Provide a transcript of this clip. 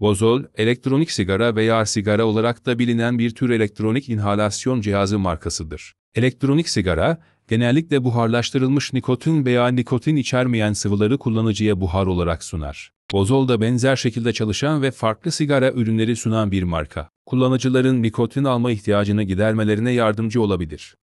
Bozol, elektronik sigara veya sigara olarak da bilinen bir tür elektronik inhalasyon cihazı markasıdır. Elektronik sigara, genellikle buharlaştırılmış nikotin veya nikotin içermeyen sıvıları kullanıcıya buhar olarak sunar. Bozol da benzer şekilde çalışan ve farklı sigara ürünleri sunan bir marka. Kullanıcıların nikotin alma ihtiyacını gidermelerine yardımcı olabilir.